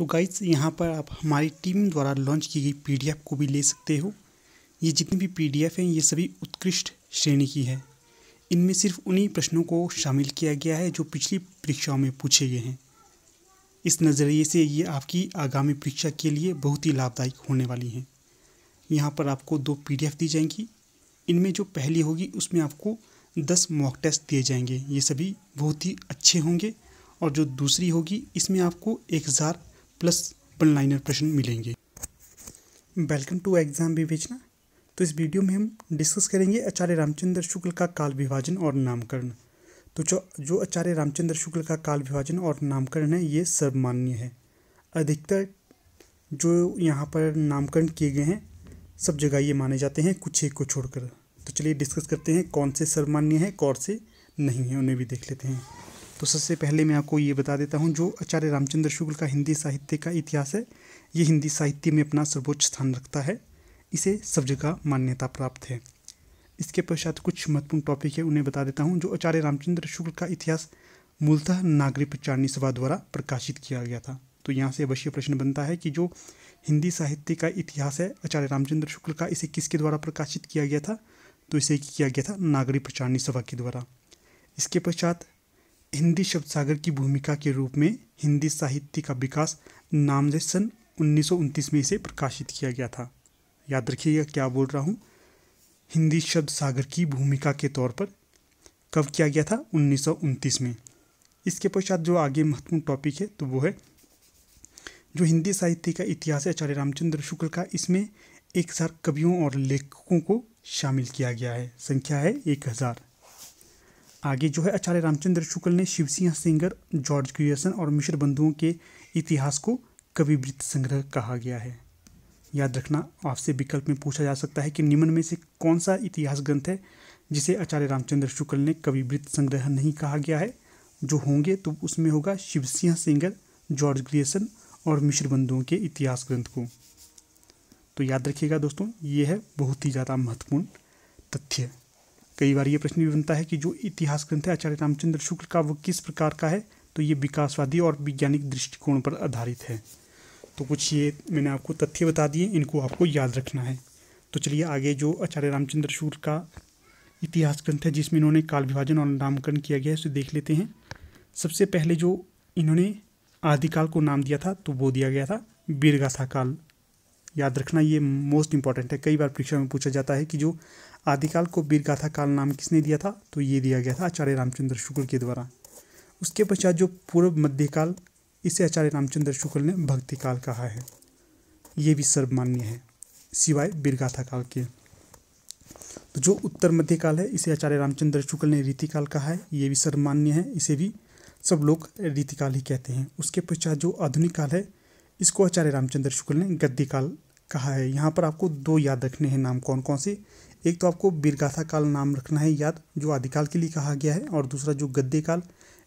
तो गाइज यहाँ पर आप हमारी टीम द्वारा लॉन्च की गई पीडीएफ को भी ले सकते हो ये जितनी भी पीडीएफ हैं ये सभी उत्कृष्ट श्रेणी की है इनमें सिर्फ उन्हीं प्रश्नों को शामिल किया गया है जो पिछली परीक्षाओं में पूछे गए हैं इस नज़रिए से ये आपकी आगामी परीक्षा के लिए बहुत ही लाभदायक होने वाली हैं यहाँ पर आपको दो पी दी जाएंगी इनमें जो पहली होगी उसमें आपको दस मॉक टेस्ट दिए जाएंगे ये सभी बहुत ही अच्छे होंगे और जो दूसरी होगी इसमें आपको एक हज़ार प्लस वन लाइनर प्रश्न मिलेंगे वेलकम टू एग्जाम विवेचना तो इस वीडियो में हम डिस्कस करेंगे आचार्य रामचंद्र शुक्ल का काल विभाजन और नामकरण तो जो जो आचार्य रामचंद्र शुक्ल का काल विभाजन और नामकरण है ये सर्वमान्य है अधिकतर जो यहाँ पर नामकरण किए गए हैं सब जगह ये माने जाते हैं कुछ एक को छोड़कर तो चलिए डिस्कस करते हैं कौन से सर्वमान्य है कौन से नहीं है उन्हें भी देख लेते हैं तो सबसे पहले मैं आपको ये बता देता हूँ जो आचार्य रामचंद्र शुक्ल का हिंदी साहित्य का इतिहास है ये हिंदी साहित्य में अपना सर्वोच्च स्थान रखता है इसे सब जगह मान्यता प्राप्त है इसके पश्चात कुछ महत्वपूर्ण टॉपिक है उन्हें बता देता हूँ जो आचार्य रामचंद्र शुक्ल का इतिहास मूलतः नागरी प्रचारणी सभा द्वारा प्रकाशित किया गया था तो यहाँ से अवश्य प्रश्न बनता है कि जो हिंदी साहित्य का इतिहास है आचार्य रामचंद्र शुक्ल का इसे किसके द्वारा प्रकाशित किया गया था तो इसे किया गया था नागरी प्रचारणी सभा के द्वारा इसके पश्चात हिंदी शब्द सागर की भूमिका के रूप में हिंदी साहित्य का विकास नामजद सन उन्नीस में इसे प्रकाशित किया गया था याद रखिएगा क्या बोल रहा हूँ हिंदी शब्द सागर की भूमिका के तौर पर कब किया गया था उन्नीस में इसके पश्चात जो आगे महत्वपूर्ण टॉपिक है तो वो है जो हिंदी साहित्य का इतिहास है आचार्य रामचंद्र शुक्ल का इसमें एक हज़ार कवियों और लेखकों को शामिल किया गया है संख्या है एक हज़ार आगे जो है आचार्य रामचंद्र शुक्ल ने शिव सिंह सिंगर जॉर्ज ग्रियसन और मिश्र बंधुओं के इतिहास को कवि वृत्त संग्रह कहा गया है याद रखना आपसे विकल्प में पूछा जा सकता है कि निम्न में से कौन सा इतिहास ग्रंथ है जिसे आचार्य रामचंद्र शुक्ल ने कवि वृत्त संग्रह नहीं कहा गया है जो होंगे तो उसमें होगा शिव सिंह सिंगर जॉर्ज ग्रियसन और मिश्र बंधुओं के इतिहास ग्रंथ को तो याद रखिएगा दोस्तों ये है बहुत ही ज़्यादा महत्वपूर्ण तथ्य कई बार ये प्रश्न भी बनता है कि जो इतिहास ग्रंथ है आचार्य रामचंद्र शुक्ल का वो किस प्रकार का है तो ये विकासवादी और वैज्ञानिक दृष्टिकोण पर आधारित है तो कुछ ये मैंने आपको तथ्य बता दिए इनको आपको याद रखना है तो चलिए आगे जो आचार्य रामचंद्र शुक्ल का इतिहास ग्रंथ है जिसमें इन्होंने काल विभाजन और नामकरण किया गया है उसे देख लेते हैं सबसे पहले जो इन्होंने आदिकाल को नाम दिया था तो वो दिया गया था बीरगाथा काल याद रखना ये मोस्ट इंपॉर्टेंट है कई बार परीक्षा में पूछा जाता है कि जो आदिकाल को वीरगाथा काल नाम किसने दिया था तो ये दिया गया था आचार्य रामचंद्र शुक्ल के द्वारा उसके पश्चात जो पूर्व मध्यकाल इसे आचार्य रामचंद्र शुक्ल ने भक्ति काल कहा है ये भी सर्वमान्य है सिवाय वीरगाथा काल के तो जो उत्तर मध्यकाल है इसे आचार्य रामचंद्र शुक्ल ने रीतिकाल कहा है ये भी सर्वमान्य है इसे भी सब लोग रीतिकाल ही कहते हैं उसके पश्चात जो आधुनिक काल है इसको आचार्य रामचंद्र शुक्ल ने गद्दी काल कहा है यहाँ पर आपको दो याद रखने हैं नाम कौन कौन से एक तो आपको बीरगाथा काल नाम रखना है याद जो आदिकाल के लिए कहा गया है और दूसरा जो गद्य काल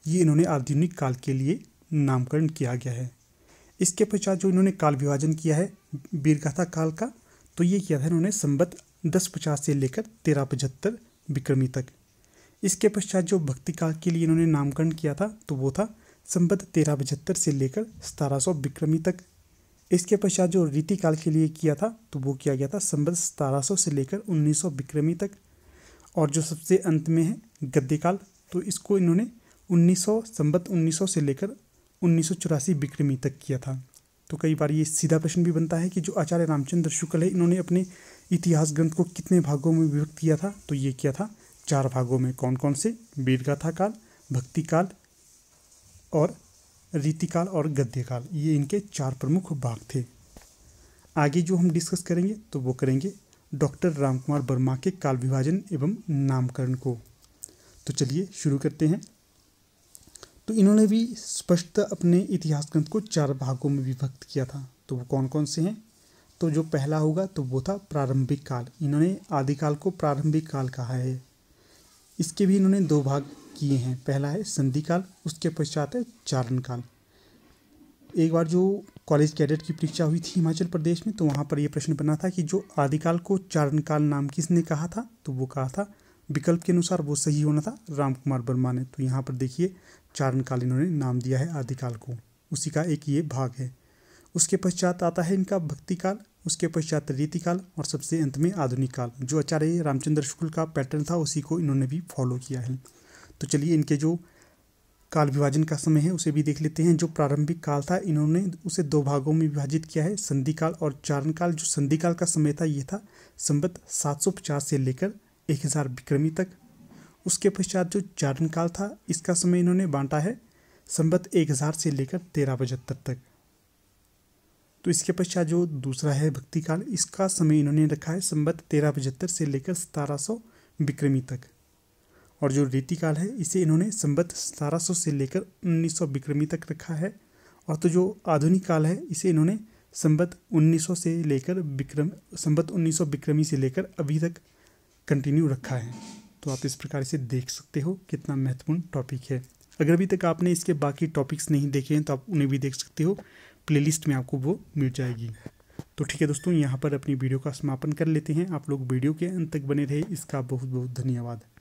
ये इन्होंने आधुनिक काल के लिए नामकरण किया गया है इसके पश्चात जो इन्होंने काल विभाजन किया है बीरगाथा काल का तो ये किया था इन्होंने संबत दस पचास से लेकर तेरह पचहत्तर विक्रमी तक इसके पश्चात जो भक्ति काल के लिए इन्होंने नामकरण किया था तो वो था संबत तेरह पचहत्तर से लेकर सतारह सौ विक्रमी तक इसके पश्चात जो रीति काल के लिए किया था तो वो किया गया था संबत सतारह सौ से लेकर उन्नीस सौ विक्रमी तक और जो सबसे अंत में है गद्यकाल तो इसको इन्होंने उन्नीस सौ संबत उन्नीस सौ से लेकर उन्नीस सौ चौरासी विक्रमी तक किया था तो कई बार ये सीधा प्रश्न भी बनता है कि जो आचार्य रामचंद्र शुक्ल है इन्होंने अपने इतिहास ग्रंथ को कितने भागों में विभक्त किया था तो ये किया था चार भागों में कौन कौन से वीरगाथा काल भक्ति काल और रीतिकाल और गद्यकाल ये इनके चार प्रमुख भाग थे आगे जो हम डिस्कस करेंगे तो वो करेंगे डॉक्टर रामकुमार वर्मा के काल विभाजन एवं नामकरण को तो चलिए शुरू करते हैं तो इन्होंने भी स्पष्ट अपने इतिहास ग्रंथ को चार भागों में विभक्त किया था तो वो कौन कौन से हैं तो जो पहला होगा तो वो था प्रारंभिक काल इन्होंने आदिकाल को प्रारंभिक काल कहा है इसके भी इन्होंने दो भाग किए हैं पहला है संधि काल उसके पश्चात है चारण काल एक बार जो कॉलेज कैडेट की परीक्षा हुई थी हिमाचल प्रदेश में तो वहाँ पर यह प्रश्न बना था कि जो आदिकाल को चारण काल नाम किसने कहा था तो वो कहा था विकल्प के अनुसार वो सही होना था राम कुमार वर्मा ने तो यहाँ पर देखिए चारण काल इन्होंने नाम दिया है आदिकाल को उसी का एक ये भाग है उसके पश्चात आता है इनका भक्ति काल उसके पश्चात रीतिकाल और सबसे अंत में आधुनिक काल जो आचार्य रामचंद्र शुक्ल का पैटर्न था उसी को इन्होंने भी फॉलो किया है तो चलिए इनके जो काल विभाजन का समय है उसे भी देख लेते हैं जो प्रारंभिक काल था इन्होंने उसे दो भागों में विभाजित किया है संधिकाल और चारण काल जो संधिकाल का समय था ये था संबत सात से लेकर एक विक्रमी तक उसके पश्चात जो चारण काल था इसका समय इन्होंने बांटा है संबत एक से लेकर तेरह पचहत्तर तक तो इसके पश्चात जो दूसरा है भक्ति काल इसका समय इन्होंने रखा है संबत तेरह पचहत्तर से लेकर सतारह विक्रमी तक और जो रीतिकाल है इसे इन्होंने संबत सतारह से लेकर उन्नीस विक्रमी तक रखा है और तो जो आधुनिक काल है इसे इन्होंने संबत 1900 से लेकर विक्रम संबत 1900 विक्रमी से लेकर अभी तक कंटिन्यू रखा है तो आप इस प्रकार से देख सकते हो कितना महत्वपूर्ण टॉपिक है अगर अभी तक आपने इसके बाकी टॉपिक्स नहीं देखे हैं तो आप उन्हें भी देख सकते हो प्लेलिस्ट में आपको वो मिल जाएगी तो ठीक है दोस्तों यहाँ पर अपनी वीडियो का समापन कर लेते हैं आप लोग वीडियो के अंत तक बने रहे इसका बहुत बहुत धन्यवाद